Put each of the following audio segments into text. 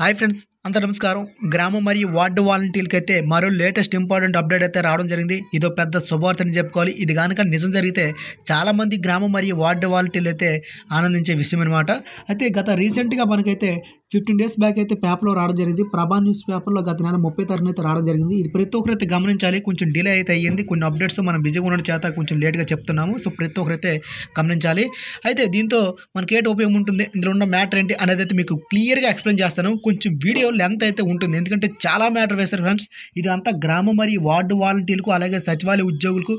Hi friends, అంత నమస్కారం గ్రామం మరియు వార్డు వాలంటీర్కి అయితే మరో లేటెస్ట్ ఇంపార్టెంట్ అప్డేట్ అయితే రావడం జరిగింది ఇదో పెద్ద శుభవార్త అని చెప్పుకోవాలి ఇది కనుక నిజం జరిగితే చాలామంది గ్రామం మరియు వార్డు వాలంటీర్లు అయితే ఆనందించే విషయం అనమాట అయితే గత రీసెంట్గా మనకైతే ఫిఫ్టీన్ డేస్ బ్యాక్ అయితే పేపర్లో రావడం జరిగింది ప్రభా న్యూస్ పేపర్లో గత నెల ముప్పై తారీఖున అయితే రావడం జరిగింది ఇది ప్రతి ఒక్కరు అయితే గమనించాలి కొంచెం డిలే అయితే అయ్యింది కొన్ని అప్డేట్స్ మనం బిజీగా ఉండడం చేత కొంచెం లేట్గా చెప్తున్నాము సో ప్రతి ఒక్కరు అయితే గమనించాలి అయితే దీంతో మనకి ఏంటి ఉపయోగం ఉంటుంది ఇందులో ఉన్న మ్యాటర్ ఏంటి అనేది అయితే మీకు క్లియర్గా ఎక్స్ప్లెయిన్ చేస్తాను కొంచెం వీడియో లెంత్ అయితే ఉంటుంది ఎందుకంటే చాలా మ్యాటర్ వేశారు ఫ్రెండ్స్ ఇదంతా గ్రామ మరియు వార్డు వాలంటీర్లకు అలాగే సచివాలయ ఉద్యోగులకు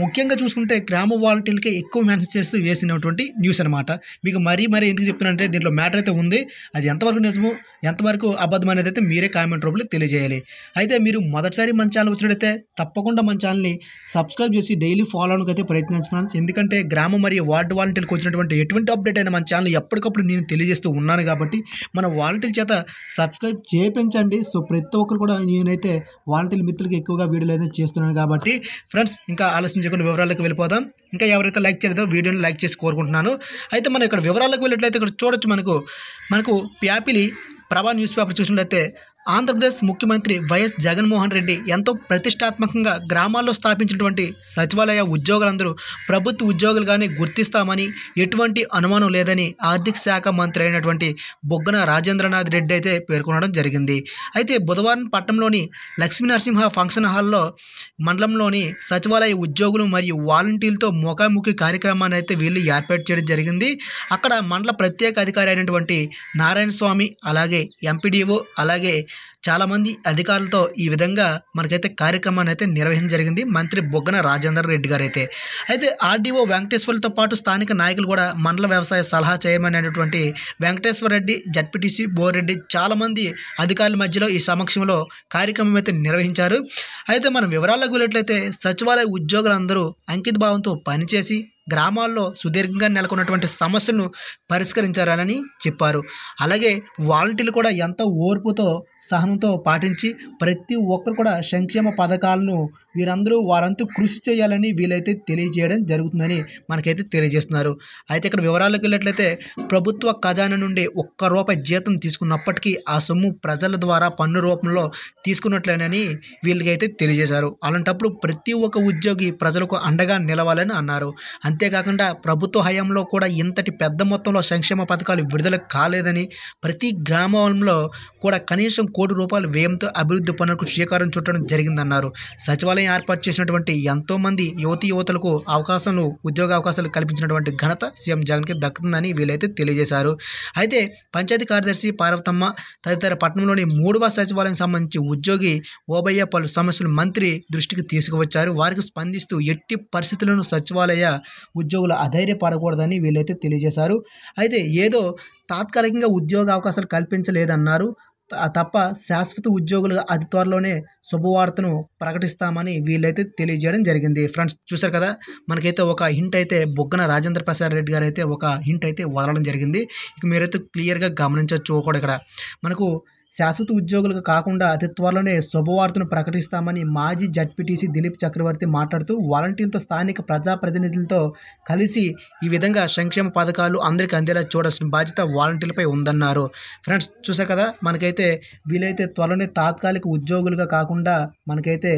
ముఖ్యంగా చూసుకుంటే గ్రామ వాలంటీర్లకే ఎక్కువ మెన్షన్ చేస్తూ వేసినటువంటి న్యూస్ అనమాట మీకు మరీ మరీ ఎందుకు చెప్తున్నానంటే దీంట్లో మ్యాటర్ అయితే ఉంది అది ఎంతవరకు నిజము ఎంతవరకు అబద్ధం అనేది అయితే మీరే కామెంట్ రూపంలో తెలియజేయాలి అయితే మీరు మొదటిసారి మన ఛానల్ వచ్చినట్టయితే తప్పకుండా మన ఛానల్ని సబ్స్క్రైబ్ చేసి డైలీ ఫాలో అవడానికి అయితే ప్రయత్నించు ఫ్రెండ్స్ ఎందుకంటే గ్రామ మరియు వార్డు వాలంటీర్లకు వచ్చినటువంటి ఎటువంటి అప్డేట్ అయినా మన ఛానల్ ఎప్పటికప్పుడు నేను తెలియజేస్తూ ఉన్నాను కాబట్టి మన వాలంటీర్ చేత సబ్స్క్రైబ్ సబ్స్క్రైబ్ చేయించండి సో ప్రతి ఒక్కరు కూడా నేనైతే వాలంటీర్ మిత్రులకి ఎక్కువగా వీడియోలు అయితే చేస్తున్నాను కాబట్టి ఫ్రెండ్స్ ఇంకా ఆలోచించకుండా వివరాలకు వెళ్ళిపోదాం ఇంకా ఎవరైతే లైక్ చేయలేదో వీడియోని లైక్ చేసి కోరుకుంటున్నాను అయితే మనం ఇక్కడ వివరాలకు వెళ్ళినట్లయితే ఇక్కడ చూడొచ్చు మనకు మనకు ప్యాపిలి ప్రభా న్యూస్ పేపర్ చూసినట్లయితే ఆంధ్రప్రదేశ్ ముఖ్యమంత్రి వైఎస్ జగన్మోహన్ రెడ్డి ఎంతో ప్రతిష్టాత్మకంగా గ్రామాల్లో స్థాపించినటువంటి సచివాలయ ఉద్యోగులందరూ ప్రభుత్వ ఉద్యోగులుగానే గుర్తిస్తామని ఎటువంటి అనుమానం లేదని ఆర్థిక శాఖ మంత్రి అయినటువంటి బొగ్గన రాజేంద్రనాథ్ రెడ్డి అయితే పేర్కొనడం జరిగింది అయితే బుధవారం పట్టణంలోని లక్ష్మీ నరసింహ ఫంక్షన్ హాల్లో మండలంలోని సచివాలయ ఉద్యోగులు మరియు వాలంటీర్లతో ముఖాముఖి కార్యక్రమాన్ని అయితే వీళ్ళు ఏర్పాటు చేయడం జరిగింది అక్కడ మండల ప్రత్యేక అధికారి అయినటువంటి నారాయణ స్వామి అలాగే ఎంపీడీఓ అలాగే చాలామంది అధికారులతో ఈ విధంగా మనకైతే కార్యక్రమాన్ని అయితే నిర్వహించడం జరిగింది మంత్రి బొగ్గన రాజేందర్ రెడ్డి గారు అయితే అయితే ఆర్డీఓ వెంకటేశ్వర్లతో పాటు స్థానిక నాయకులు కూడా మండల వ్యవసాయ సలహా చైర్మన్ వెంకటేశ్వర రెడ్డి జడ్పీటీసీ బోరెడ్డి చాలామంది అధికారుల మధ్యలో ఈ సమక్షంలో కార్యక్రమం అయితే నిర్వహించారు అయితే మనం వివరాల్లోకి వెళ్ళినట్లయితే సచివాలయ ఉద్యోగులందరూ అంకిత భావంతో పనిచేసి గ్రామాల్లో సుదీర్ఘంగా నెలకొన్నటువంటి సమస్యలను పరిష్కరించారని చెప్పారు అలాగే వాలంటీర్లు కూడా ఎంతో ఓర్పుతో సహనంతో పాటించి ప్రతి ఒక్కరు కూడా సంక్షేమ పథకాలను వీరందరూ వారంతు కృషి చేయాలని వీలైతే తెలియజేయడం జరుగుతుందని మనకైతే తెలియజేస్తున్నారు అయితే ఇక్కడ వివరాలకు వెళ్ళినట్లయితే ప్రభుత్వ ఖజానా నుండి ఒక్క రూపాయి జీతం తీసుకున్నప్పటికీ ఆ సొమ్ము ప్రజల ద్వారా పన్ను రూపంలో తీసుకున్నట్లేనని వీళ్ళకైతే తెలియజేశారు అలాంటప్పుడు ప్రతి ఒక్క ఉద్యోగి ప్రజలకు అండగా నిలవాలని అన్నారు అంతేకాకుండా ప్రభుత్వ హయాంలో కూడా ఇంతటి పెద్ద మొత్తంలో సంక్షేమ పథకాలు విడుదల కాలేదని ప్రతి గ్రామంలో కూడా కనీసం కోటి రూపాయల వ్యయంతో అభివృద్ధి పనులకు శ్రీకారం చుట్టడం జరిగిందన్నారు సచివాలయం ఏర్పాటు చేసినటువంటి ఎంతోమంది యువతీ యువతలకు అవకాశాలు ఉద్యోగ అవకాశాలు కల్పించినటువంటి ఘనత సీఎం జగన్కి దక్కుతుందని వీలైతే తెలియజేశారు అయితే పంచాయతీ కార్యదర్శి పార్వతమ్మ తదితర పట్టణంలోని మూడవ సచివాలయం సంబంధించి ఉద్యోగి ఓబయ్య పలు సమస్యలు మంత్రి దృష్టికి తీసుకువచ్చారు వారికి స్పందిస్తూ ఎట్టి పరిస్థితులను సచివాలయ ఉద్యోగులు అధైర్యపడకూడదని వీలైతే తెలియజేశారు అయితే ఏదో తాత్కాలికంగా ఉద్యోగ అవకాశాలు కల్పించలేదన్నారు తప్ప శాశ్వత ఉద్యోగులుగా అతి త్వరలోనే శుభవార్తను ప్రకటిస్తామని వీళ్ళైతే తెలియజేయడం జరిగింది ఫ్రెండ్స్ చూశారు కదా మనకైతే ఒక హింట్ అయితే బుగ్గన రాజేంద్ర ప్రసాద్ రెడ్డి గారు అయితే ఒక హింట్ అయితే వదలడం జరిగింది ఇక మీరైతే క్లియర్గా గమనించవచ్చు కూడా ఇక్కడ మనకు శాశ్వత ఉద్యోగులకు కాకుండా అతి త్వరలోనే శుభవార్తను ప్రకటిస్తామని మాజీ జడ్పీటీసీ దిలీప్ చక్రవర్తి మాట్లాడుతూ వాలంటీర్లతో స్థానిక ప్రజాప్రతినిధులతో కలిసి ఈ విధంగా సంక్షేమ పథకాలు అందరికీ అందేలా చూడాల్సిన బాధ్యత వాలంటీర్లపై ఉందన్నారు ఫ్రెండ్స్ చూసారు కదా మనకైతే వీలైతే త్వరలోనే తాత్కాలిక ఉద్యోగులుగా కాకుండా మనకైతే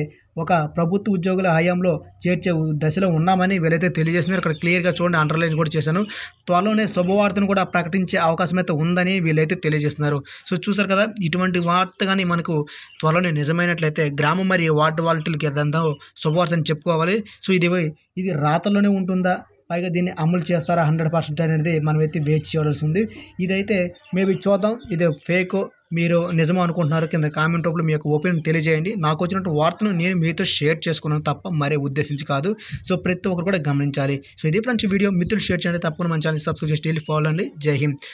ఒక ప్రభుత్వ ఉద్యోగుల హయాంలో చేర్చే దశలో ఉన్నామని వీలైతే తెలియజేస్తున్నారు ఇక్కడ క్లియర్గా చూడండి అండర్లైన్ కూడా చేశాను త్వరలోనే శుభవార్తను కూడా ప్రకటించే అవకాశం అయితే ఉందని వీళ్ళైతే తెలియజేస్తున్నారు సో చూసారు కదా ఇటువంటి వార్త కానీ మనకు త్వరలోనే నిజమైనట్లయితే గ్రామం మరి వార్డు వాల్టీలకి అదంతా శుభవార్తని చెప్పుకోవాలి సో ఇది ఇది రాతలోనే ఉంటుందా పైగా దీన్ని అమలు చేస్తారా హండ్రెడ్ పర్సెంట్ అనేది మనమైతే వేచి చేయవలసి ఉంది ఇదైతే మేబీ చూద్దాం ఇది ఫేక్ మీరు నిజమో అనుకుంటున్నారు కింద కామెంట్ రూపంలో మీ యొక్క ఓపెన్ తెలియజేయండి నాకు వచ్చినట్టు వార్తను నేను మీతో షేర్ చేసుకున్నాను తప్ప మరే ఉద్దేశించి కాదు సో ప్రతి ఒక్కరు కూడా గమనించాలి సో ఇది ఫ్రెండ్స్ వీడియో మిత్రులు షేర్ చేయండి తప్పకుండా మన ఛానల్ సబ్స్క్రైబ్ చేసి డైలీ ఫాలో అండి జై హింద్